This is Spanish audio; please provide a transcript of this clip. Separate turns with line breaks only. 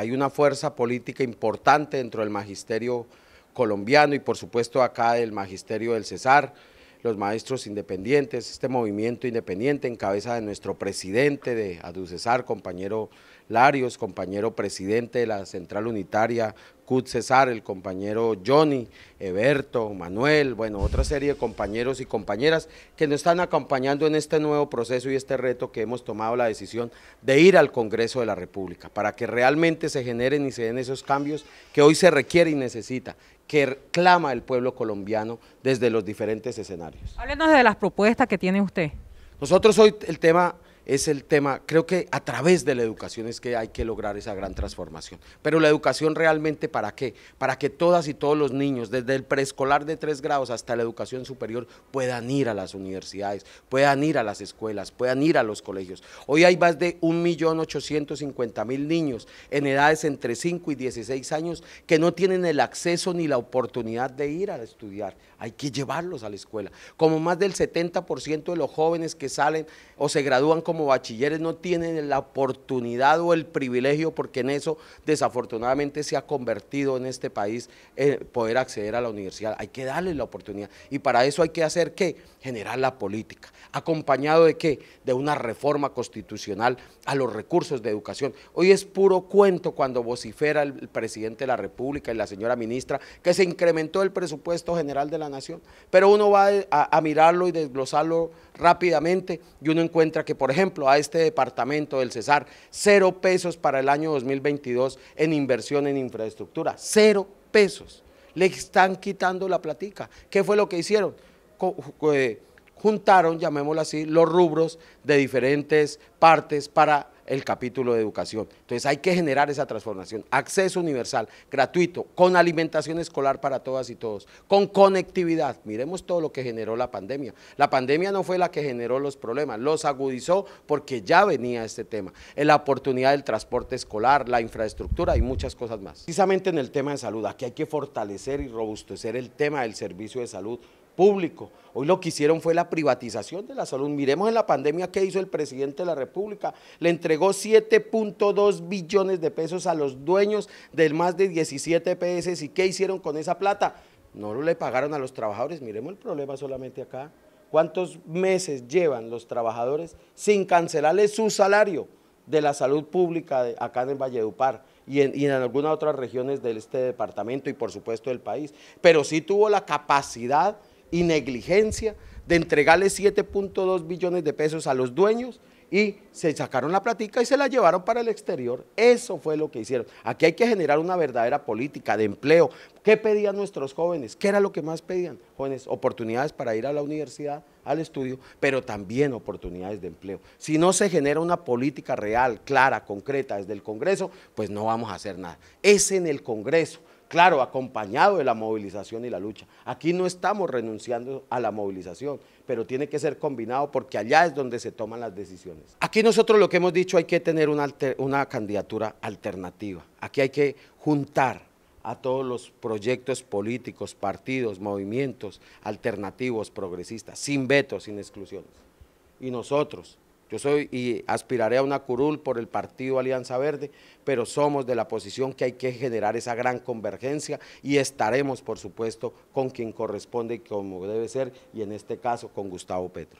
Hay una fuerza política importante dentro del magisterio colombiano y por supuesto acá del magisterio del Cesar, los maestros independientes, este movimiento independiente en cabeza de nuestro presidente de Cesar, compañero Larios, compañero presidente de la Central Unitaria, César, el compañero Johnny, Eberto, Manuel, bueno, otra serie de compañeros y compañeras que nos están acompañando en este nuevo proceso y este reto que hemos tomado la decisión de ir al Congreso de la República para que realmente se generen y se den esos cambios que hoy se requiere y necesita que clama el pueblo colombiano desde los diferentes escenarios. Háblenos de las propuestas que tiene usted. Nosotros hoy el tema es el tema, creo que a través de la educación es que hay que lograr esa gran transformación. Pero la educación realmente para qué? Para que todas y todos los niños, desde el preescolar de tres grados hasta la educación superior, puedan ir a las universidades, puedan ir a las escuelas, puedan ir a los colegios. Hoy hay más de 1.850.000 niños en edades entre 5 y 16 años que no tienen el acceso ni la oportunidad de ir a estudiar. Hay que llevarlos a la escuela. Como más del 70% de los jóvenes que salen o se gradúan como bachilleres no tienen la oportunidad o el privilegio, porque en eso desafortunadamente se ha convertido en este país eh, poder acceder a la universidad. Hay que darles la oportunidad y para eso hay que hacer qué? Generar la política, acompañado de qué? De una reforma constitucional a los recursos de educación. Hoy es puro cuento cuando vocifera el presidente de la República y la señora ministra que se incrementó el presupuesto general de la nación, pero uno va a, a mirarlo y desglosarlo rápidamente y uno encuentra que, por ejemplo, ejemplo, a este departamento del Cesar, cero pesos para el año 2022 en inversión en infraestructura, cero pesos. Le están quitando la platica. ¿Qué fue lo que hicieron? Eh, juntaron, llamémoslo así, los rubros de diferentes partes para el capítulo de educación. Entonces hay que generar esa transformación. Acceso universal, gratuito, con alimentación escolar para todas y todos, con conectividad. Miremos todo lo que generó la pandemia. La pandemia no fue la que generó los problemas, los agudizó porque ya venía este tema. Eh, la oportunidad del transporte escolar, la infraestructura y muchas cosas más. Precisamente en el tema de salud, aquí hay que fortalecer y robustecer el tema del servicio de salud público. Hoy lo que hicieron fue la privatización de la salud. Miremos en la pandemia qué hizo el presidente de la República. Le entregó 7.2 billones de pesos a los dueños del más de 17 PS. ¿Y qué hicieron con esa plata? No lo le pagaron a los trabajadores. Miremos el problema solamente acá. ¿Cuántos meses llevan los trabajadores sin cancelarles su salario de la salud pública acá en el Valledupar? Y en, y en, algunas otras regiones de este departamento y por supuesto del país, pero sí tuvo la capacidad y negligencia de entregarle 7.2 billones de pesos a los dueños y se sacaron la platica y se la llevaron para el exterior. Eso fue lo que hicieron. Aquí hay que generar una verdadera política de empleo. ¿Qué pedían nuestros jóvenes? ¿Qué era lo que más pedían? Jóvenes, oportunidades para ir a la universidad, al estudio, pero también oportunidades de empleo. Si no se genera una política real, clara, concreta desde el Congreso, pues no vamos a hacer nada. Es en el Congreso claro, acompañado de la movilización y la lucha. Aquí no estamos renunciando a la movilización, pero tiene que ser combinado porque allá es donde se toman las decisiones. Aquí nosotros lo que hemos dicho, hay que tener una, una candidatura alternativa. Aquí hay que juntar a todos los proyectos políticos, partidos, movimientos alternativos, progresistas, sin vetos, sin exclusiones. Y nosotros, yo soy y aspiraré a una curul por el partido Alianza Verde, pero somos de la posición que hay que generar esa gran convergencia y estaremos, por supuesto, con quien corresponde y como debe ser, y en este caso con Gustavo Petro.